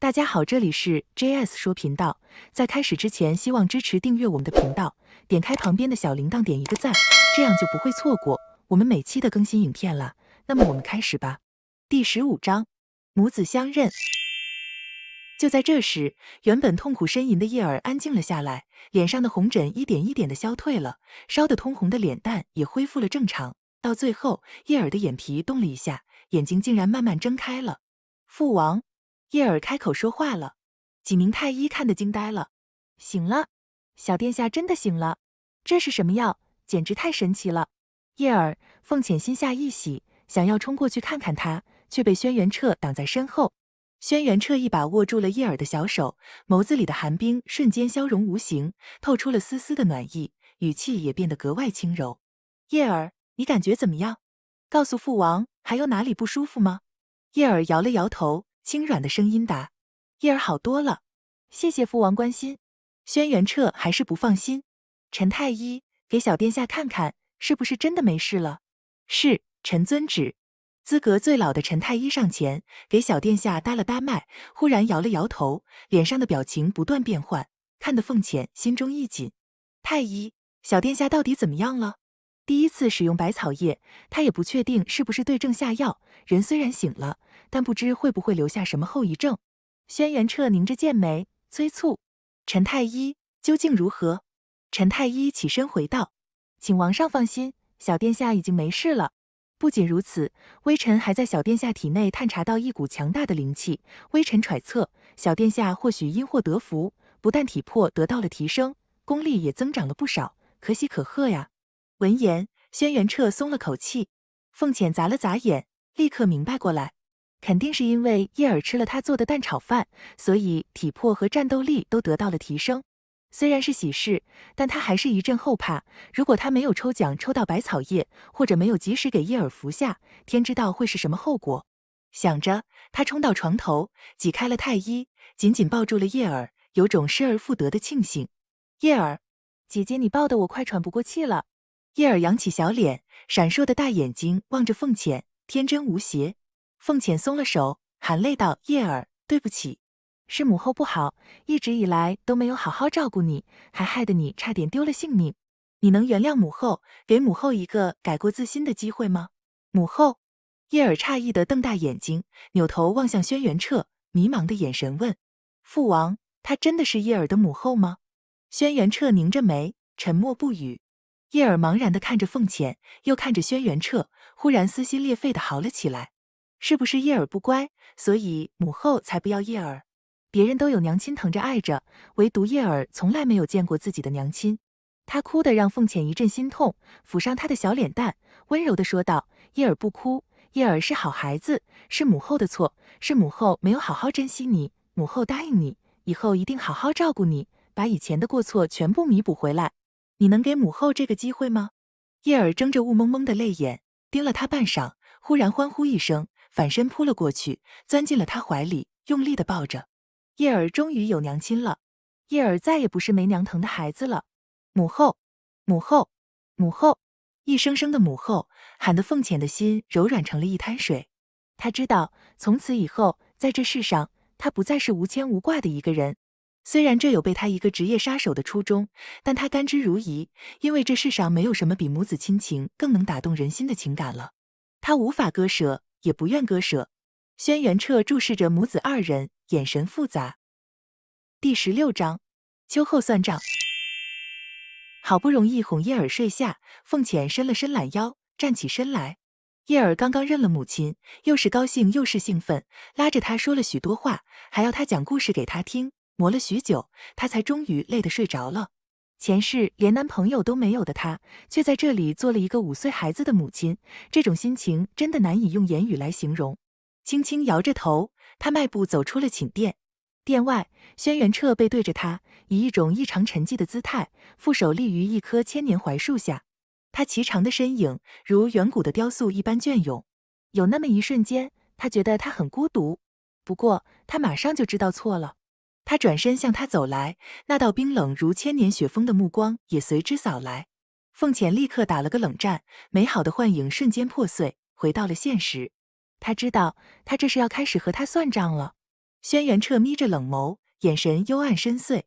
大家好，这里是 JS 说频道。在开始之前，希望支持订阅我们的频道，点开旁边的小铃铛，点一个赞，这样就不会错过我们每期的更新影片了。那么我们开始吧。第十五章，母子相认。就在这时，原本痛苦呻吟的叶儿安静了下来，脸上的红疹一点一点的消退了，烧得通红的脸蛋也恢复了正常。到最后，叶儿的眼皮动了一下，眼睛竟然慢慢睁开了。父王。叶儿开口说话了，几名太医看的惊呆了。醒了，小殿下真的醒了。这是什么药？简直太神奇了。叶儿，凤浅心下一喜，想要冲过去看看他，却被轩辕彻挡在身后。轩辕彻一把握住了叶儿的小手，眸子里的寒冰瞬间消融无形，透出了丝丝的暖意，语气也变得格外轻柔。叶儿，你感觉怎么样？告诉父王，还有哪里不舒服吗？叶儿摇了摇头。轻软的声音答：“叶儿好多了，谢谢父王关心。”轩辕彻还是不放心，陈太医给小殿下看看，是不是真的没事了？是，臣遵旨。资格最老的陈太医上前给小殿下搭了搭脉，忽然摇了摇头，脸上的表情不断变换，看得凤浅心中一紧。太医，小殿下到底怎么样了？第一次使用百草液，他也不确定是不是对症下药。人虽然醒了，但不知会不会留下什么后遗症。轩辕彻拧着剑眉，催促：“陈太医究竟如何？”陈太医起身回道：“请王上放心，小殿下已经没事了。不仅如此，微臣还在小殿下体内探查到一股强大的灵气。微臣揣测，小殿下或许因祸得福，不但体魄得到了提升，功力也增长了不少，可喜可贺呀！”闻言，轩辕彻松了口气。凤浅眨了眨眼，立刻明白过来，肯定是因为叶儿吃了他做的蛋炒饭，所以体魄和战斗力都得到了提升。虽然是喜事，但他还是一阵后怕。如果他没有抽奖抽到百草叶，或者没有及时给叶儿服下，天知道会是什么后果。想着，他冲到床头，挤开了太医，紧紧抱住了叶儿，有种失而复得的庆幸。叶儿，姐姐，你抱的我快喘不过气了。叶儿扬起小脸，闪烁的大眼睛望着凤浅，天真无邪。凤浅松了手，含泪道：“叶儿，对不起，是母后不好，一直以来都没有好好照顾你，还害得你差点丢了性命。你能原谅母后，给母后一个改过自新的机会吗？”母后，叶儿诧异的瞪大眼睛，扭头望向轩辕彻，迷茫的眼神问：“父王，她真的是叶儿的母后吗？”轩辕彻拧着眉，沉默不语。叶儿茫然的看着凤浅，又看着轩辕彻，忽然撕心裂肺的嚎了起来。是不是叶儿不乖，所以母后才不要叶儿？别人都有娘亲疼着爱着，唯独叶儿从来没有见过自己的娘亲。他哭的让凤浅一阵心痛，抚上他的小脸蛋，温柔的说道：“叶儿不哭，叶儿是好孩子，是母后的错，是母后没有好好珍惜你。母后答应你，以后一定好好照顾你，把以前的过错全部弥补回来。”你能给母后这个机会吗？叶儿睁着雾蒙蒙的泪眼，盯了他半晌，忽然欢呼一声，反身扑了过去，钻进了他怀里，用力的抱着。叶儿终于有娘亲了，叶儿再也不是没娘疼的孩子了。母后，母后，母后，一声声的母后，喊得凤浅的心柔软成了一滩水。他知道，从此以后，在这世上，他不再是无牵无挂的一个人。虽然这有被他一个职业杀手的初衷，但他甘之如饴，因为这世上没有什么比母子亲情更能打动人心的情感了。他无法割舍，也不愿割舍。轩辕彻注视着母子二人，眼神复杂。第十六章，秋后算账。好不容易哄叶儿睡下，凤浅伸了伸懒腰，站起身来。叶儿刚刚认了母亲，又是高兴又是兴奋，拉着他说了许多话，还要他讲故事给他听。磨了许久，他才终于累得睡着了。前世连男朋友都没有的他，却在这里做了一个五岁孩子的母亲，这种心情真的难以用言语来形容。轻轻摇着头，他迈步走出了寝殿。殿外，轩辕彻背对着他，以一种异常沉寂的姿态，负手立于一棵千年槐树下。他颀长的身影如远古的雕塑一般隽永。有那么一瞬间，他觉得他很孤独。不过，他马上就知道错了。他转身向他走来，那道冰冷如千年雪峰的目光也随之扫来。凤浅立刻打了个冷战，美好的幻影瞬间破碎，回到了现实。他知道，他这是要开始和他算账了。轩辕彻眯着冷眸，眼神幽暗深邃。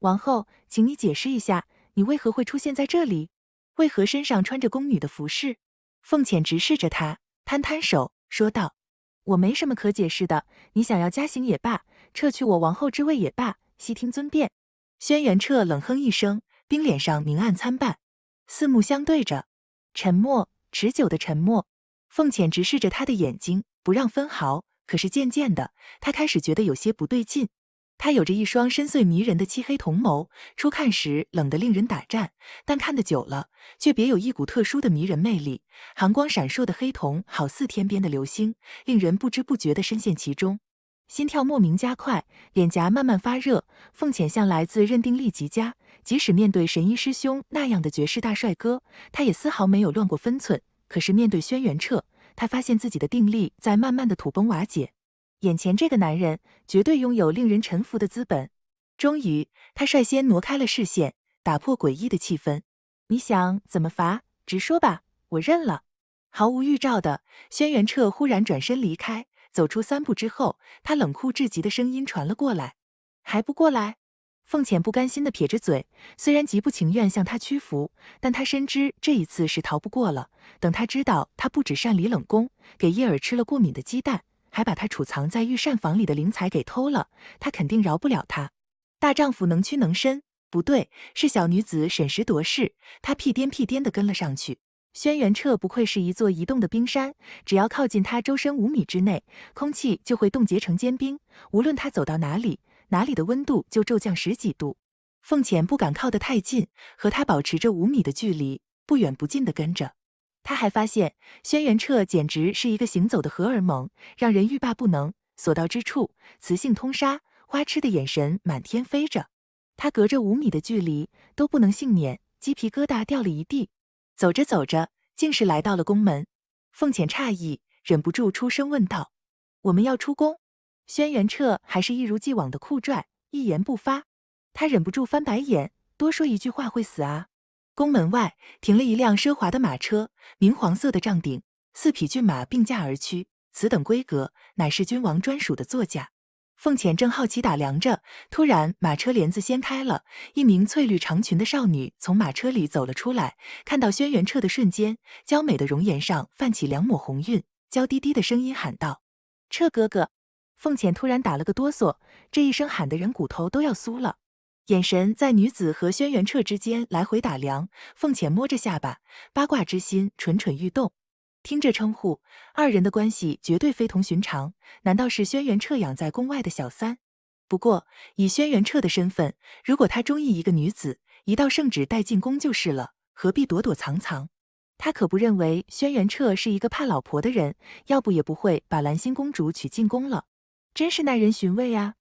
王后，请你解释一下，你为何会出现在这里？为何身上穿着宫女的服饰？凤浅直视着他，摊摊手说道。我没什么可解释的，你想要加刑也罢，撤去我王后之位也罢，悉听尊便。轩辕彻冷哼一声，冰脸上明暗参半，四目相对着，沉默，持久的沉默。凤浅直视着他的眼睛，不让分毫。可是渐渐的，他开始觉得有些不对劲。他有着一双深邃迷人的漆黑瞳眸，初看时冷得令人打颤，但看得久了，却别有一股特殊的迷人魅力。寒光闪烁的黑瞳好似天边的流星，令人不知不觉地深陷其中，心跳莫名加快，脸颊慢慢发热。凤浅向来自认定力极佳，即使面对神医师兄那样的绝世大帅哥，他也丝毫没有乱过分寸。可是面对轩辕彻，他发现自己的定力在慢慢的土崩瓦解。眼前这个男人绝对拥有令人臣服的资本。终于，他率先挪开了视线，打破诡异的气氛。你想怎么罚？直说吧，我认了。毫无预兆的，轩辕彻忽然转身离开，走出三步之后，他冷酷至极的声音传了过来：“还不过来？”凤浅不甘心的撇着嘴，虽然极不情愿向他屈服，但他深知这一次是逃不过了。等他知道，他不止擅离冷宫，给叶儿吃了过敏的鸡蛋。还把他储藏在御膳房里的灵材给偷了，他肯定饶不了他。大丈夫能屈能伸，不对，是小女子审时度势。他屁颠屁颠的跟了上去。轩辕彻不愧是一座移动的冰山，只要靠近他周身五米之内，空气就会冻结成坚冰。无论他走到哪里，哪里的温度就骤降十几度。凤浅不敢靠得太近，和他保持着五米的距离，不远不近的跟着。他还发现，轩辕彻简直是一个行走的荷尔蒙，让人欲罢不能。所到之处，雌性通杀，花痴的眼神满天飞着。他隔着五米的距离都不能幸免，鸡皮疙瘩掉了一地。走着走着，竟是来到了宫门。凤浅诧异，忍不住出声问道：“我们要出宫？”轩辕彻还是一如既往的酷拽，一言不发。他忍不住翻白眼，多说一句话会死啊！宫门外停了一辆奢华的马车，明黄色的帐顶，四匹骏马并驾而驱。此等规格，乃是君王专属的座驾。凤浅正好奇打量着，突然马车帘子掀开了，一名翠绿长裙的少女从马车里走了出来。看到轩辕彻的瞬间，娇美的容颜上泛起两抹红晕，娇滴滴的声音喊道：“彻哥哥！”凤浅突然打了个哆嗦，这一声喊的人骨头都要酥了。眼神在女子和轩辕彻之间来回打量，凤浅摸着下巴，八卦之心蠢蠢欲动。听这称呼，二人的关系绝对非同寻常。难道是轩辕彻养在宫外的小三？不过以轩辕彻的身份，如果他中意一个女子，一道圣旨带进宫就是了，何必躲躲藏藏？他可不认为轩辕彻是一个怕老婆的人，要不也不会把兰心公主娶进宫了。真是耐人寻味啊！